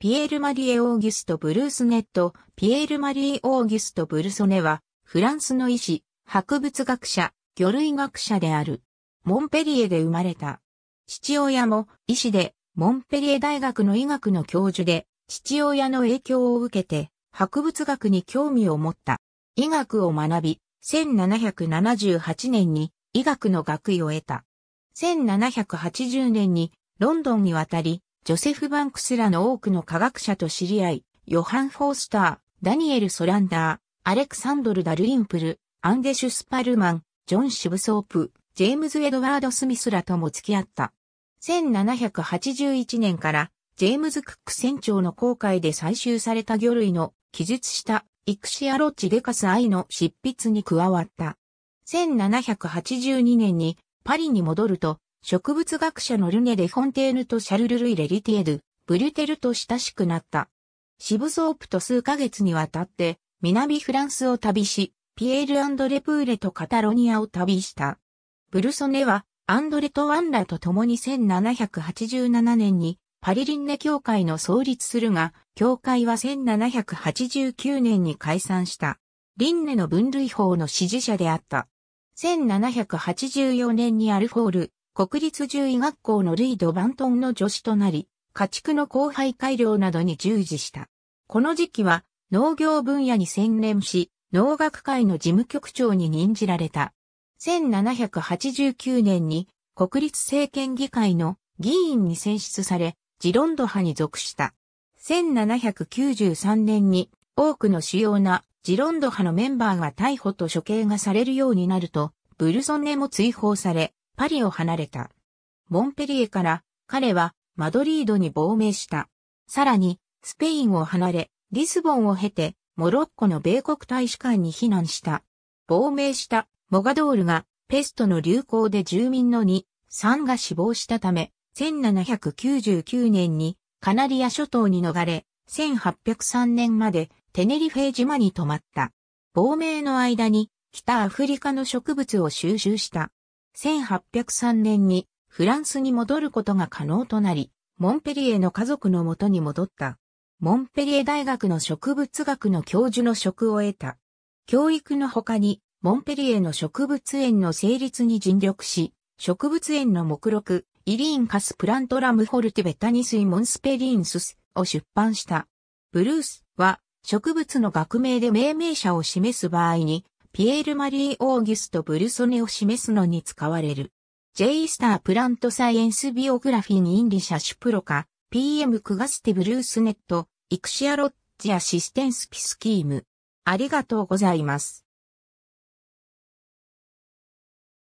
ピエール・マリエ・オーギュスト・ブルースネット、ピエール・マリー・オーギュスト・ブルソネは、フランスの医師、博物学者、魚類学者である。モンペリエで生まれた。父親も医師で、モンペリエ大学の医学の教授で、父親の影響を受けて、博物学に興味を持った。医学を学び、1778年に医学の学位を得た。1780年にロンドンに渡り、ジョセフ・バンクスらの多くの科学者と知り合い、ヨハン・フォースター、ダニエル・ソランダー、アレクサンドル・ダルインプル、アンデシュ・スパルマン、ジョン・シブソープ、ジェームズ・エドワード・スミスらとも付き合った。1781年から、ジェームズ・クック船長の航海で採集された魚類の記述したイクシアロッチ・デカス・アイの執筆に加わった。1782年にパリに戻ると植物学者のルネ・レフォンテーヌとシャルル・ルイ・レリティエル、ブリュテルと親しくなった。シブソープと数ヶ月にわたって、南フランスを旅し、ピエール・レプーレとカタロニアを旅した。ブルソネは、アンドレとワンラと共に1787年に、パリリンネ協会の創立するが、協会は1789年に解散した。リンネの分類法の支持者であった。1784年にアルフォール、国立獣医学校のルイド・バントンの助手となり、家畜の後輩改良などに従事した。この時期は農業分野に専念し、農学会の事務局長に任じられた。1789年に国立政権議会の議員に選出され、ジロンド派に属した。1793年に多くの主要なジロンド派のメンバーが逮捕と処刑がされるようになると、ブルソネも追放され、パリを離れた。モンペリエから彼はマドリードに亡命した。さらに、スペインを離れ、リスボンを経て、モロッコの米国大使館に避難した。亡命したモガドールがペストの流行で住民の2、3が死亡したため、1799年にカナリア諸島に逃れ、1803年までテネリフェ島に泊まった。亡命の間に北アフリカの植物を収集した。1803年にフランスに戻ることが可能となり、モンペリエの家族のもとに戻った。モンペリエ大学の植物学の教授の職を得た。教育の他に、モンペリエの植物園の成立に尽力し、植物園の目録、イリーンカスプラントラムフォルティベタニスイモンスペリンススを出版した。ブルースは植物の学名で命名者を示す場合にピエール・マリー・オーギュスト・ブルソネを示すのに使われる。J スター・プラント・サイエンス・ビオグラフィン・インリシャ・シュプロカ、PM・ クガスティ・ブルースネット、イクシア・ロッジ・アシステンス・ピスキーム。ありがとうございます。